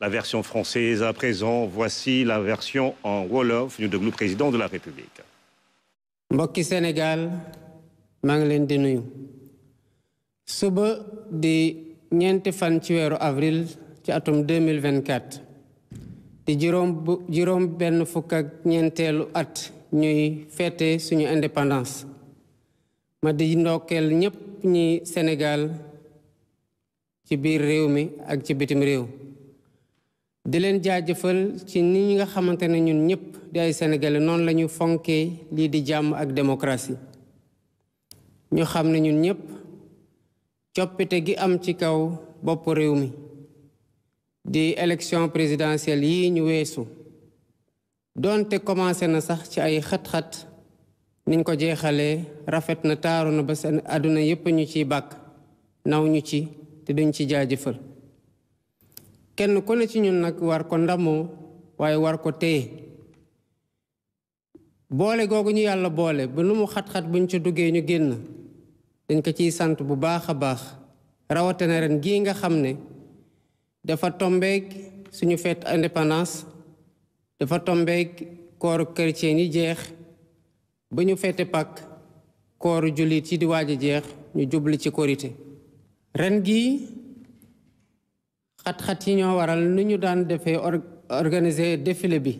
la version française. À présent, voici la version en Wolof du président de la République. mbokki Sénégal Manglen ngi di nuyu. suba di ñent fan ci wéru avril ci atum 2024 di juróom juróom benn fukk ak ñeenteelu at ñuy feete suñu indépendance. ma di ndokkeel ñépp ñi Sénégal ci biir réew ak ci bitim di leen jaajëfal ci ni ñi nga xamante ne ñun ñëpp di ay sénégalais noonu lañu fonkee lii di jàmm ak démocratie ñu xam ne ñun ñëpp coppite gi am ci kaw bopp réew mi di élection présidentielle yi ñu weesu doonte commencé na sax ci ay xat-xat niñ ko jeexalee rafet na taaru na ba seen àdduna yépp ñu ciy bàkk naw ñu ci te duñ ci jaajëfal kenn ku ne ci ñun nag war ko ndamoo waaye war ko téye boole googu ñu yàlla boole ba nu mu xat-xat buñ ca duggee ñu génn dañ ko ciy sant bu baax a baax rawatina ren gii nga xam ne dafa tombeeg suñu fête indépendance dafa tombeeg kooru kërce yi jeex ba ñu fete Pâques kooru jullit yi di waaj a jeex ñu jubli ci korité ren gii xat-xat yi ñoo waral nu ñu daan defee organiser défilé bi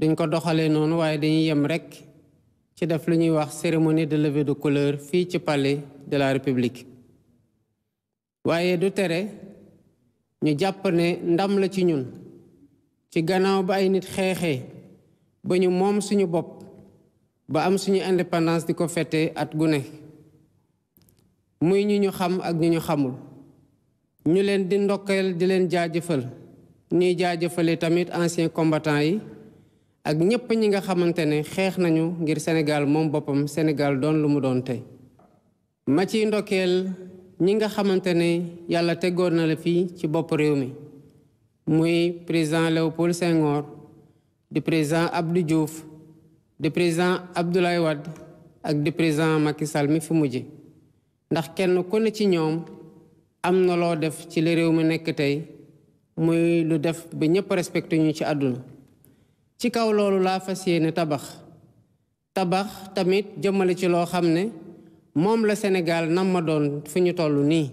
dañ ko doxalee noonu waaye dañuy yem rekk ci def lu ñuy wax cérémonie de levée de couleur fii ci palais de la république waaye du tere ñu jàpp ne ndam la ci ñun ci gannaaw ba ay nit xeexee ba ñu moom suñu bopp ba am suñu indépendance di ko fete at gu muy ñu ñu xam ak ñu ñu xamul ñu leen di ndokkeel di leen jaajëfal ñuy jaajëfale tamit ancien combattant yi ak ñépp ñi nga xamante ne xeex nañu ngir Sénégal moom boppam Sénégal doon lu mu doon tey ma ciy ndokkeel ñi nga xamante ne yàlla tegoon na la fii ci bopp réew mi muy président Léopold Senghor di président Abdou di président Abdoulaye Wade ak di président Macky Sall mi fi mujj ndax kenn ku ne ci ñoom am na loo def ci li réew mi nekk tey muy lu def ba ñëpp respecté ñu ci àdduna ci kaw loolu laa fas yéene tabax tabax tamit jëmale ci loo xam ne moom la Sénégal nam ma doon fu ñu toll nii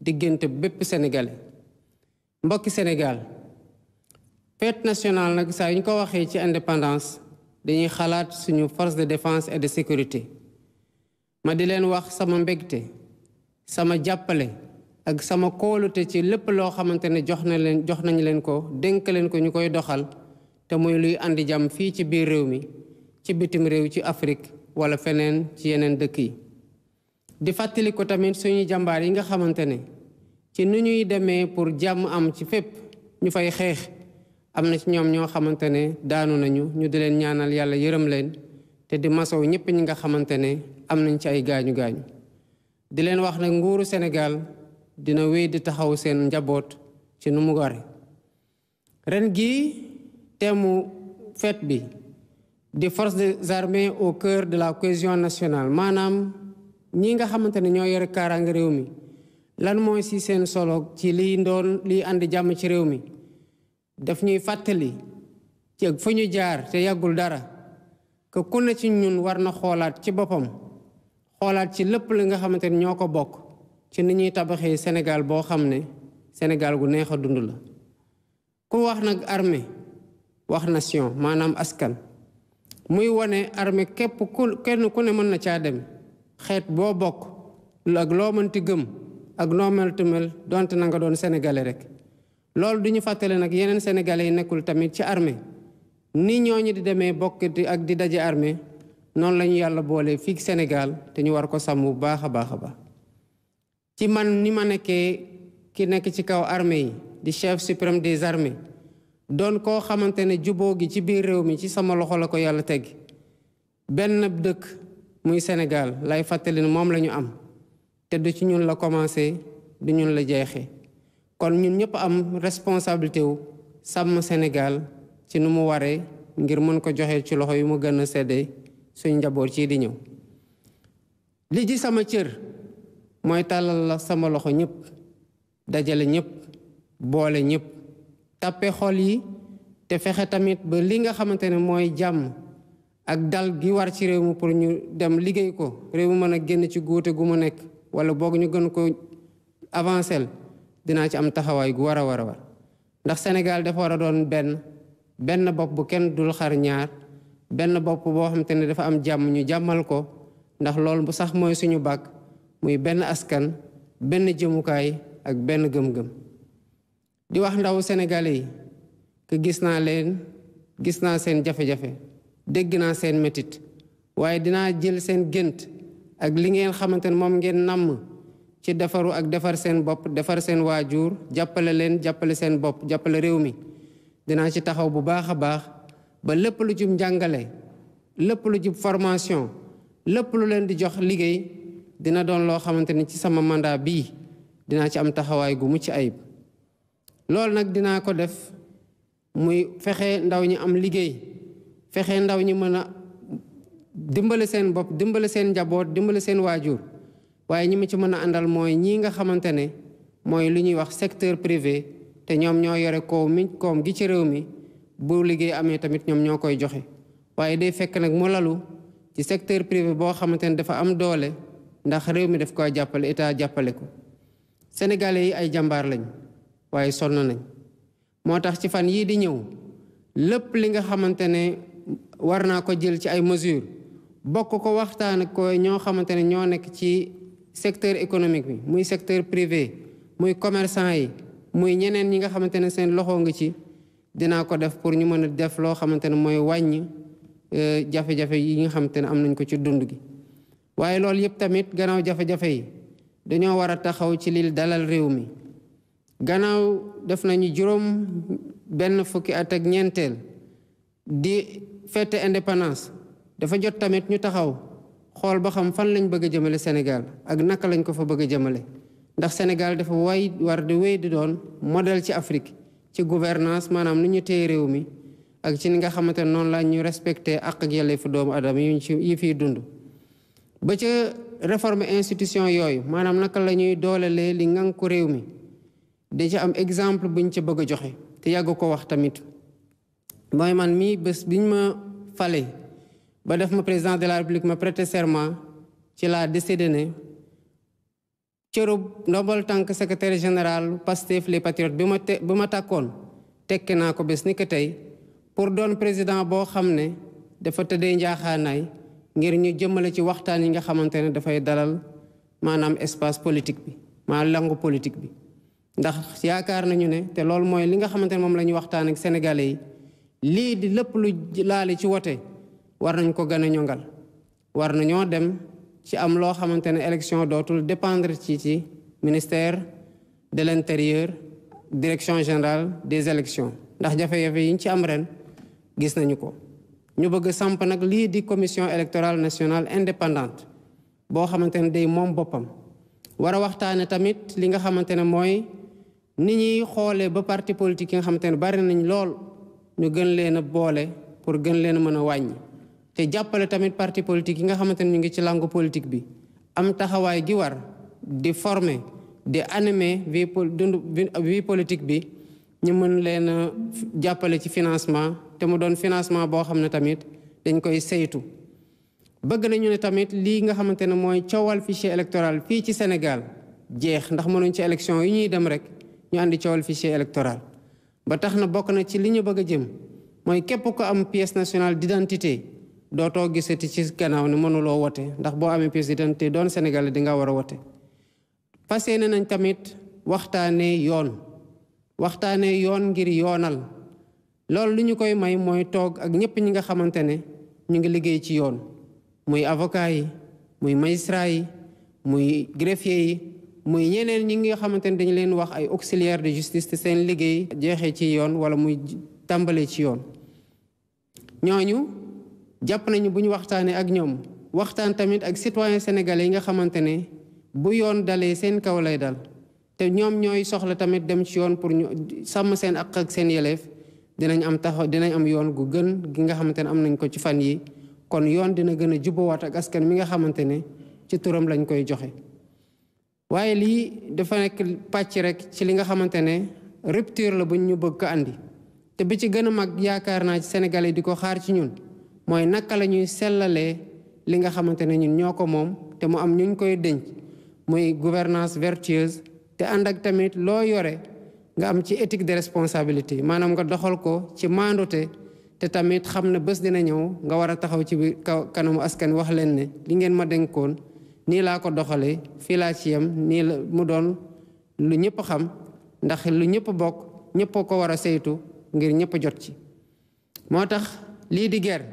diggante bépp sénégalais mbokki Sénégal fête nationale nag saa yu ñu ko waxee ci indépendance dañuy xalaat suñu force de défense et de sécurité ma di leen wax sama mbégte sama jàppale ak sama kóolute ci lépp loo xamante ne jox na leen jox nañ leen ko dénk leen ko ñu koy doxal te muy luy indi jàmm fii ci biir réew mi ci bitim réew ci Afrique wala feneen ci yeneen dëkk yi. di fàttali ko tamit suñu jàmbaar yi nga xamante ne ci nu ñuy demee pour jàmm am ci fépp ñu fay xeex am na ci ñoom ñoo xamante ne daanu nañu ñu di leen ñaanal yàlla yërëm leen te di masow ñëpp ñi nga xamante ne am nañ ci ay gaañu gaañu di leen wax nag nguuru Sénégal. dina wéy di taxaw seen njaboot ci nu mu ware ren gii teemu fête bi di forces des armées au cœur de la cohésion nationale maanaam ñi nga xamante ne ñoo yore kaaraange réew mi lan mooy si seen solo ci liy ndoon liy ànd jàmm ci réew mi daf ñuy fàttali ci fu ñu jaar te yàggul dara que ku ne ci ñun war na xoolaat ci boppam xoolaat ci lépp li nga xamante ne ñoo ko bokk ci ni ñuy tabaxee Sénégal boo xam ne Sénégal gu neex a dund la ku wax nag armée wax nation maanaam askan muy wane armée képp ku kenn ku ne mën na caa dem xeet boo bokk ak loo mënti gëm ak noo melti mel donte na nga doon sénégalais rek loolu du ñu fàttale nag yeneen sénégalais yi nekkul tamit ci armée ni ñooñu di demee bokkati ak di daje armée noonu la ñu yàlla boolee fii Sénégal te ñu war ko sàmm bu baax a baax a baax ci man ni ma nekkee ki nekk ci kaw armée yi di chef suprême des armées doon koo xamante ne juboo gi ci biir réew mi ci sama loxo la ko yàlla teg benn dëkk muy Sénégal lay fàttalin moom lañu am te du ci ñun la commencé du ñun la jeexee kon ñun ñëpp am responsabilité wu sàmm Sénégal ci ni mu waree ngir mën ko joxe ci loxo yu mu gën a sedde suñ njaboot ci di ñëw li ji sama cër mooy tàllal la sama loxo ñëpp dajale ñëpp boole ñëpp tàppe xol yi te fexe tamit ba li nga xamante ne mooy jàmm ak dal gi war ci réew mi pour ñu dem liggéey ko réew mi mën a génn ci gu mu wala boog ñu gën ko avancel dinaa ci am taxawaay gu war a war a war ndax Sénégal dafa war a doon benn benn bopp bu kenn dul xar ñaar benn bopp boo xamante ne dafa am jàmm ñu jàmmal ko ndax loolu bu sax mooy suñu bàkk muy benn askan benn jëmukaay ak benn gëm-gëm di wax ndaw senegale yi que gis naa leen gis naa seen jafe-jafe dégg naa seen métit waaye dinaa jël seen gént ak li ngeen xamante ne moom ngeen namm ci defaru ak defar seen bopp defar seen waajur jàppale leen jàppale seen bopp jàppale réew mi dinaa ci taxaw bu baax a baax ba lépp lu jub njàngale lépp lu jub formation lépp lu leen di jox liggéey dina doon loo xamante ni ci sama mandat bii dinaa ci am taxawaay gu mucc ayib loolu nag dinaa ko def muy fexe ndaw ñi am liggéey fexe ndaw ñi mën a dimbale seen bopp dimbale seen njaboot dimbale seen waajur waaye ñi ma ci mën a àndal mooy ñii nga xamante ne mooy lu ñuy wax secteur privé te ñoom ñoo yore koom mi koom gi ci réew mi bu liggéey amee tamit ñoom ñoo koy joxe waaye day fekk nag mu lalu ci secteur privé boo xamante ne dafa am doole ndax réew mi def koy jàppale état jàppale ko sénégalais yi ay jàmbaar lañ waaye sonn nañ moo tax ci fan yii di ñëw lépp li nga xamante ne war naa ko jël ci ay mesures bokk ko waxtaan ko ñoo xamante ne ñoo nekk ci secteur économique bi muy secteur privé muy commerçant yi muy ñeneen ñi nga xamante ne seen loxo ngi ci dinaa ko def pour ñu mën a def loo xamante ne mooy wàññi euh, jafe-jafe yi nga xamante ne am nañ ko ci dund gi waaye loolu yëpp tamit gannaaw jafe-jafe yi dañoo war a taxaw ci lii dalal réew mi gannaaw def nañu juróom benn fukki at ak ñeenteel di fete indépendance dafa jot tamit ñu taxaw xool ba xam fan lañ bëgg a jëmale Sénégal ak naka lañ ko fa bëgg jëmale ndax Sénégal dafa way war di wéy di doon modèle ci Afrique ci gouvernance maanaam nu ñu téye réew mi ak ci ni nga xamante noonu la ñu respecté ak ak yelleefu doomu aadama yu ñu ci yi fiy dund ba ca réforme institution yooyu maanaam naka la ñuy doolelee li ngànku réew mi da ca am exemple buñ ca bëgg a joxe te yàgg ko wax tamit mooy man mii bés biñ ma fale ba def ma président de la république ma prêter serment ci laa décidé ne cërub bal tànk secretaire général Pastef les patriotes bi ma te bi ma tàkkoon tekki naa ko bés ni ko tey pour doon président boo xam ne dafa tëddee njaaxaanaay ngir ñu jëmmale ci waxtaan yi nga xamante ne dafay dalal maanaam espace politique bi maa langu politique bi ndax yaakaar nañu ne te loolu mooy li nga xamante ne moom la ñuy waxtaan ak sénégalais yi lii di lépp lu laale ci wote war nañ ko gën a ñongal war nañoo dem ci am loo xamante ne élection dootul dépendre ci ci ministère de l'intérieur direction générale des élections ndax jafe-jafe yi ci am ren gis nañu ko ñu bëgg samp nag lii di commission électorale nationale indépendante boo xamante ne day moom boppam war a waxtaane tamit li nga xamante ne mooy ni ñuy xoolee ba parti politique yi nga xamante ne bari nañ lool ñu gën leen a boole pour gën leen mën a wàññi te jàppale tamit parti politique yi nga xamante ne ñu ngi ci langue politique bi am taxawaay gi war di former di animer vie vie politique bi ñu mën leen a jàppale ci financement te mu doon financement boo xam ne tamit dañ koy saytu bëgg nañu ne tamit lii nga xamante ne mooy coowal fichier électoral fii ci Sénégal jeex ndax mënuñ ci élection yi ñuy dem rek ñu àndi coowal fichier électoral ba tax na bokk na ci li ñu bëgg a jëm mooy képp ko am pièce nationale d'identité dootoo gisati ci gannaaw ne mënuloo wote ndax boo amee pièce d'identité doon Sénégal di nga war a wote fas ne nañ tamit waxtaanee yoon waxtaanee yoon ngir yoonal loolu li ñu koy may mooy toog ak ñépp ñi nga xamante ne ñu ngi liggéey ci yoon muy avocat yi muy magistrat yi muy greffier yi muy ñeneen ñi nga xamante ne dañu leen wax ay auxiliaire de justice te seen liggéey jeexee ci yoon wala muy tàmbalee ci yoon ñooñu jàpp nañu bu ñu waxtaanee ak ñoom waxtaan tamit ak citoyen sénégalais yi nga xamante ne bu yoon dalee seen kaw lay dal te ñom ñoy soxla tamit dem ci yoon pour ñu sen seen ak ak seen yelef dinañ am taxo dinañ am yoon gu gën gi nga xamantene am nañ ko ci fan yi kon yoon dina gëna jubo wat ak askan mi nga xamantene ci turam lañ koy joxe waye li dafa nek patch rek ci li nga xamantene rupture la buñ ñu bëgg andi te bi ci gëna mag yaakaar na ci sénégalais diko xaar ci ñun moy naka la ñuy li nga xamantene ñun ñoko ko te mu am ñuñ koy denc moy gouvernance vertueuse te andak ak tamit loo yore nga am ci éthique de responsabilité maanaam nga doxal ko ci maandute te tamit xam ne bés dina ñëw nga war a taxaw ci kanamu askan wax leen ne li ngeen ma dénkoon nii laa ko doxalee fii laa ci yam nii la mu doon lu ñëpp xam ndax lu ñëpp bokk ñëpp ko war a saytu ngir ñëpp jot ci moo tax lii di guerre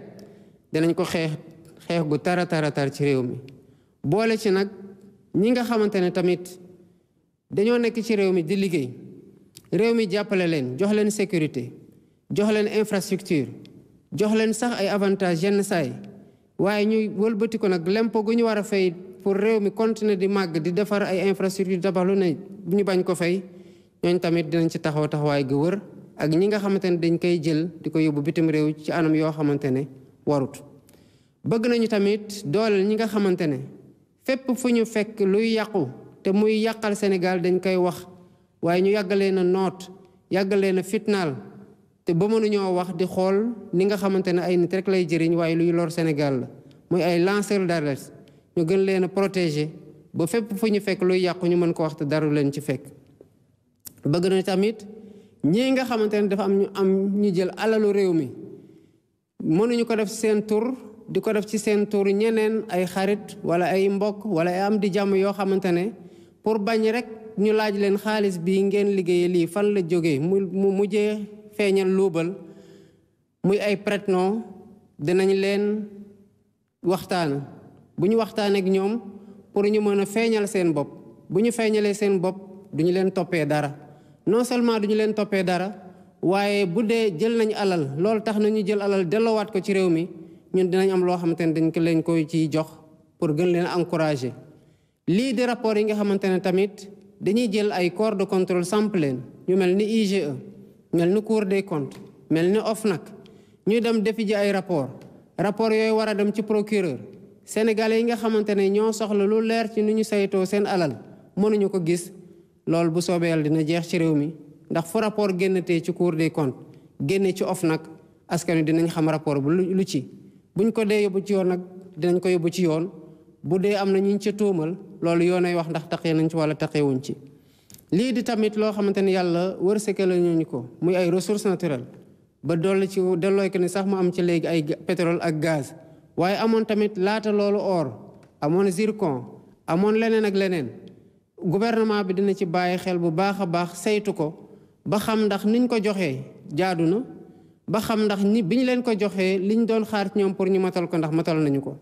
dinañ ko xeex xeex gu tara tara tar ci réew mi boole ci nag ñi nga xamante tamit dañoo nekk ci réew mi di liggéey réew mi jàppale leen jox leen sécurité jox leen infrastructure jox leen sax ay avantages yenn saay waaye ñuy wëlbati ko nag lempo gu ñu war a fay pour réew mi continuer di màgg di defar ay infrastructure tabax lu ne ñu bañ ko fay ñooñ tamit dinañ ci taxaw taxawaay gi wër ak ñi nga xamante ne dañ koy jël di ko yóbbu bitim réew ci anam yoo xamante ne warut bëgg nañu tamit dooleel ñi nga xamante ne fépp fu ñu fekk luy yàqu te muy yàqal Sénégal dañ koy wax waaye ñu yàggalee na noot yàggalee na fitnaal te ba mënuñoo wax di xool ni nga xamante ne ay nit rek lay jëriñ waaye luy lor Sénégal la muy ay lanceur d'alerte ñu gën leen a protéger ba fépp fu ñu fekk luy yàqu ñu mën ko wax te daru leen ci fekk bëgg na tamit ñii nga xamante ne dafa am ñu am ñu jël alalu réew mi mënuñu ko def seen tur di ko def ci seen tur ñeneen ay xarit wala ay mbokk wala ay am di jàmm yoo xamante ne pour bañ rek ñu laaj leen xaalis bii ngeen liggéeye lii fan la jógee mu mu mujjee feeñal luubal muy ay prête-nom dinañ leen waxtaan bu ñu waxtaan ñoom pour ñu mën a feeñal seen bopp bu ñu feeñalee seen bopp duñu leen toppee dara non seulement duñu leen toppee dara waaye bu dee jël nañ alal loolu tax na ñu jël alal delloowaat ko ci réew mi ñun dinañ am loo xamante ne dañ ko leen koy ciy jox pour gën leen encourager lii di rapport yi nga xamante ne tamit dañuy jël ay corps de contrôle samp leen ñu mel ni IGE mel ni Cour de comptes mel ni nag ñu dem defi ay rapport rapport yooyu war a dem ci procureur sénégalais yi nga xamante ne ñoo soxla lu leer ci nu ñu saytoo seen alal mënuñu ko gis loolu bu soobee yàlla dina jeex ci réew mi ndax fu rapport génnatee ci Cour des comptes génne ci nag askan wi dinañ xam rapport bu lu ci buñ ko dee yóbbu ci yoon nag dinañ ko yóbbu ci yoon bu dee am na ñu ca tóomal loolu yoonay wax ndax taqee nañ ci wala taqeewuñ ci lii di tamit loo xamante ni yàlla wërsëgal nañu ko muy ay ressources naturelles ba dolli ci delloo ko ni sax mu am ci léegi ay pétrole ak gaz waaye amoon tamit laata loolu or amoon zircon amoon leneen ak leneen gouvernement bi dina ci bàyyi xel bu baax a baax saytu ko ba xam ndax niñ ko joxee jaadu na ba xam ndax ni bi ñu leen ko joxee liñ doon xaar ñoom pour ñu matal ko ndax matal nañu ko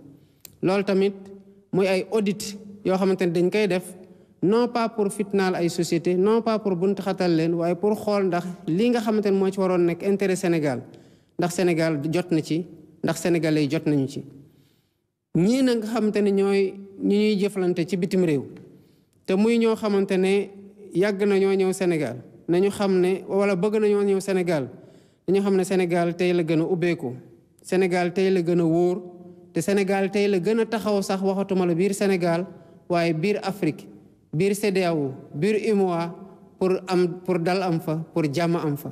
muy ay audit yoo xamante ne dañ koy def non pas pour fitnaal ay société non pas pour bunt xatal leen waaye pour xool ndax lii nga xamante ne moo ci waroon nekk intérêt Sénégal ndax Sénégal jot na ci ndax sénégalais jot nañu ci. ñii na nga xamante ne ñooy ñu ñuy jëflante ci bitim réew te muy ñoo xamante ne yàgg na ñoo ñëw Sénégal nañu xam ne wala bëgg na ñoo ñëw Sénégal dañu xam ne Sénégal tey la gën a ubbeeku Sénégal tey la gën a wóor. te Sénégal tey la gën a taxaw sax waxatuma la biir Sénégal waaye biir Afrique biir CEDEAO biir UMOA pour am pour dal am fa pour jàmm am fa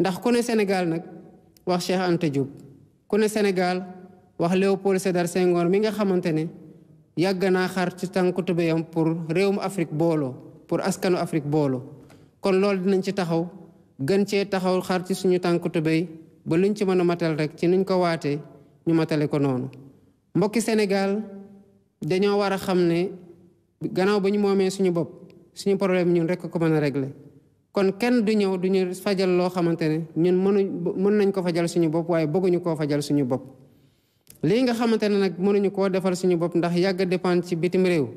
ndax ku ne Sénégal nag wax Cheikh Anta Diop ku ne Sénégal wax Léopold Sédar Senghor mi nga xamante ne yàgg naa xar ci tànku tubéyam pour réewum Afrique booloo pour askanu Afrique booloo kon loolu dinañ ci taxaw gën cee taxaw xar ci suñu tànku tubéy ba luñ ci mën a matal rek ci nuñ ko waatee ñu matale ko noonu mbokki senegal dañoo war a xam ne gannaaw ba ñu moomee suñu bopp suñu problème ñun rek ko mën a régler kon kenn du ñëw du ñu fajal loo xamante ne ñun mënu mën nañ ko fajal suñu bopp waaye bëgguñu koo fajal suñu bopp. lii nga xamante ne nag mënuñu koo defal suñu bopp ndax yàgg dépend ci bitim réew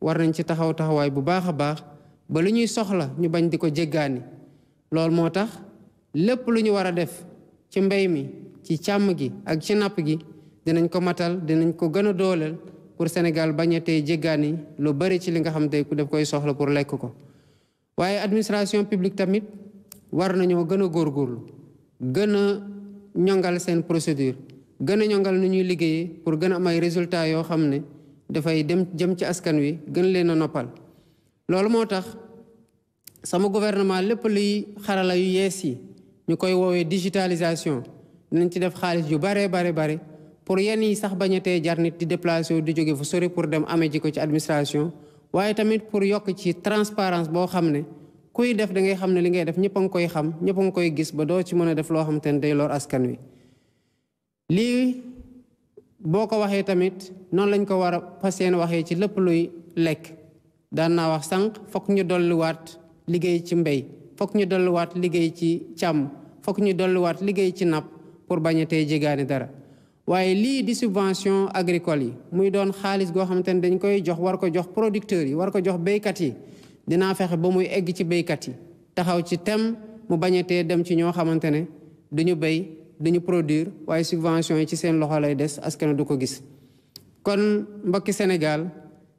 war nañ ci taxaw taxawaay bu baax a baax ba lu ñuy soxla ñu bañ di ko jéggaani loolu moo lu ñu war def ci mbéy mi ci càmm gi ak ci napp gi. dinañ ko matal dinañ ko gën a dooleel pour Sénégal bañ a tey jéggaani lu bari ci li nga xam te ku def koy soxla pour lekk ko waaye administration publique tamit war nañoo gën a góorlu gën a ñongal seen procédure gën a ñongal nu ñuy liggéeyee pour gën a am ay yoo xam ne dafay dem jëm ci askan wi gën leen a noppal loolu moo tax sama gouvernement lépp luy xarala yu yees yi ñu koy woowee digitalisation dinañ ci def xaalis yu bare bare bare pour yenn yi sax bañ a tee jar nit di déplacé di jóge fu sori pour dem amee ji ko ci administration waaye tamit pour yokk ci transparence boo xam ne kuy def da ngay xam ne li ngay def ñëpp a koy xam ñëpp a koy gis ba doo ci mën a def loo xam te day lor askan wi lii boo ko waxee tamit noonu lañ ko war a fas yéene waxee ci lépp luy lekk daan naa wax sànq fokk ñu dolliwaat liggéey ci mbéy fokk ñu dolliwaat liggéey ci càmm fokk ñu dolliwaat liggéey ci napp pour bañ a dara waaye lii di subvention agricole yi muy doon xaalis goo xamante ne dañ koy jox war ko jox producteurs yi war ko jox béykat yi dinaa fexe ba muy egg ci béykat yi taxaw ci tem mu bañatee dem ci ñoo xamante ne duñu béy duñu produir waaye subvention yi ci seen loxo lay des askan du ko gis kon mbokki Sénégal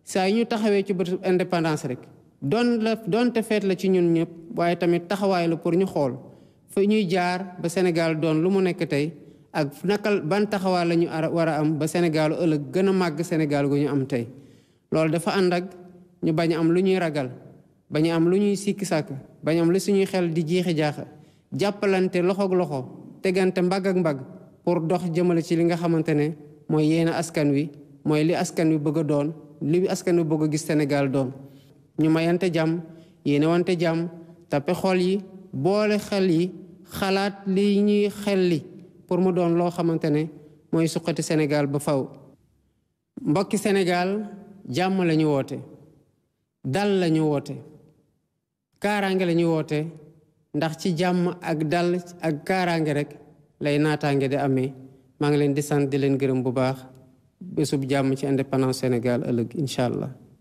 saa yi ñu taxawee ci bëtu indépendance rek doon la doonte feet la ci ñun ñëpp waaye tamit taxawaay la pour ñu xool fa ñuy jaar ba Sénégal doon lu mu nekk tey ak nakal ban taxawaay la ñu war a am ba Sénégal ëllëg gën a màgg Sénégal gu ñu am tey loolu dafa ànd ak ñu bañ am lu ñuy ragal bañ am lu ñuy sikki sàkk bañ am lu suñuy xel di jiixi jaaxa jàppalante loxoog loxo tegante mbagg ak mbagg pour dox jëmale ci li nga xamante ne mooy yéen askan wi mooy li askan wi bëgg a doon li askan wi bëgg a gis Sénégal doom ñu mayante jàmm yéene wante jàmm tappe xol yi boole xel yi xalaat li ñuy xel li pour mu doon loo xamante ne mooy suqati Sénégal ba faw mbokki Sénégal jàmm lañuy woote dal la ñu woote kaaraange la ñu woote ndax ci jàmm ak dal ak kaaraange rek lay naataange di amee maa ngi leen di sant di leen gërëm bu baax bésub jàmm ci indépendance Sénégal ëllëg incha allah